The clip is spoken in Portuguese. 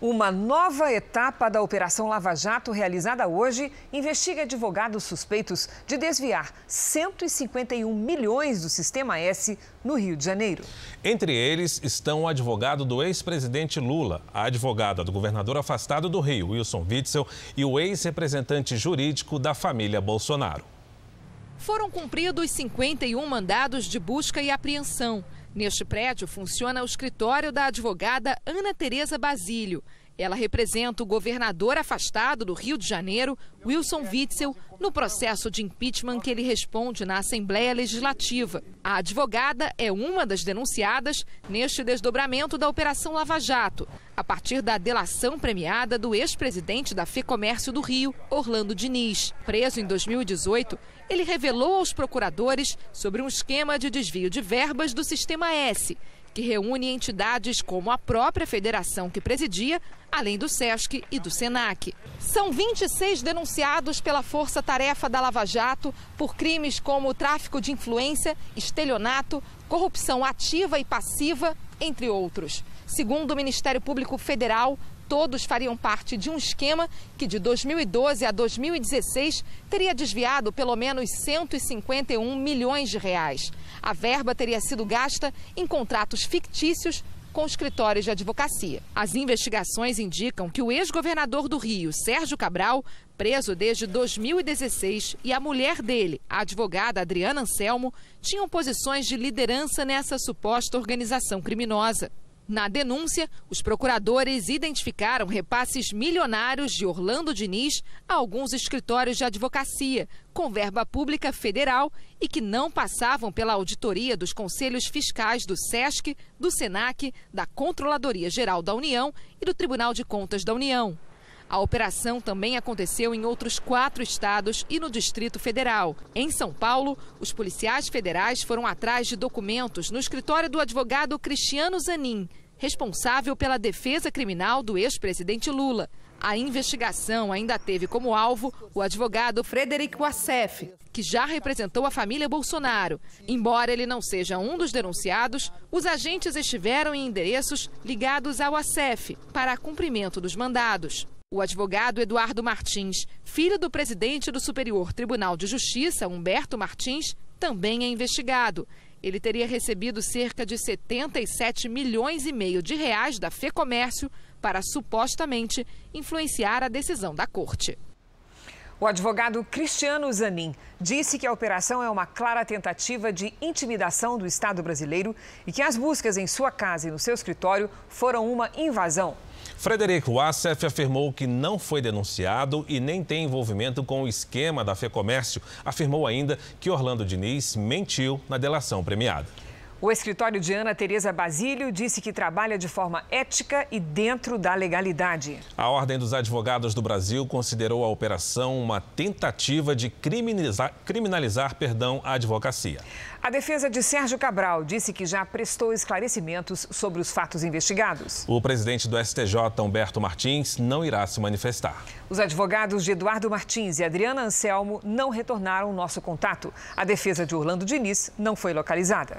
Uma nova etapa da Operação Lava Jato, realizada hoje, investiga advogados suspeitos de desviar 151 milhões do Sistema S no Rio de Janeiro. Entre eles estão o advogado do ex-presidente Lula, a advogada do governador afastado do Rio, Wilson Witzel, e o ex-representante jurídico da família Bolsonaro. Foram cumpridos 51 mandados de busca e apreensão. Neste prédio funciona o escritório da advogada Ana Tereza Basílio. Ela representa o governador afastado do Rio de Janeiro, Wilson Witzel, no processo de impeachment que ele responde na Assembleia Legislativa. A advogada é uma das denunciadas neste desdobramento da Operação Lava Jato, a partir da delação premiada do ex-presidente da FEComércio do Rio, Orlando Diniz. Preso em 2018, ele revelou aos procuradores sobre um esquema de desvio de verbas do Sistema S, que reúne entidades como a própria federação que presidia, além do SESC e do SENAC. São 26 denunciados pela Força Tarefa da Lava Jato por crimes como tráfico de influência, estelionato, corrupção ativa e passiva, entre outros. Segundo o Ministério Público Federal, todos fariam parte de um esquema que de 2012 a 2016 teria desviado pelo menos 151 milhões de reais. A verba teria sido gasta em contratos fictícios com escritórios de advocacia. As investigações indicam que o ex-governador do Rio, Sérgio Cabral, preso desde 2016, e a mulher dele, a advogada Adriana Anselmo, tinham posições de liderança nessa suposta organização criminosa. Na denúncia, os procuradores identificaram repasses milionários de Orlando Diniz a alguns escritórios de advocacia, com verba pública federal e que não passavam pela auditoria dos conselhos fiscais do SESC, do SENAC, da Controladoria Geral da União e do Tribunal de Contas da União. A operação também aconteceu em outros quatro estados e no Distrito Federal. Em São Paulo, os policiais federais foram atrás de documentos no escritório do advogado Cristiano Zanin, responsável pela defesa criminal do ex-presidente Lula. A investigação ainda teve como alvo o advogado Frederico Assef, que já representou a família Bolsonaro. Embora ele não seja um dos denunciados, os agentes estiveram em endereços ligados ao Assef para cumprimento dos mandados. O advogado Eduardo Martins, filho do presidente do Superior Tribunal de Justiça, Humberto Martins, também é investigado. Ele teria recebido cerca de 77 milhões e meio de reais da FEComércio para supostamente influenciar a decisão da corte. O advogado Cristiano Zanin disse que a operação é uma clara tentativa de intimidação do Estado brasileiro e que as buscas em sua casa e no seu escritório foram uma invasão. Frederico Assef afirmou que não foi denunciado e nem tem envolvimento com o esquema da Fecomércio. Afirmou ainda que Orlando Diniz mentiu na delação premiada. O escritório de Ana Tereza Basílio disse que trabalha de forma ética e dentro da legalidade. A Ordem dos Advogados do Brasil considerou a operação uma tentativa de criminalizar, criminalizar perdão, a advocacia. A defesa de Sérgio Cabral disse que já prestou esclarecimentos sobre os fatos investigados. O presidente do STJ, Humberto Martins, não irá se manifestar. Os advogados de Eduardo Martins e Adriana Anselmo não retornaram nosso contato. A defesa de Orlando Diniz não foi localizada.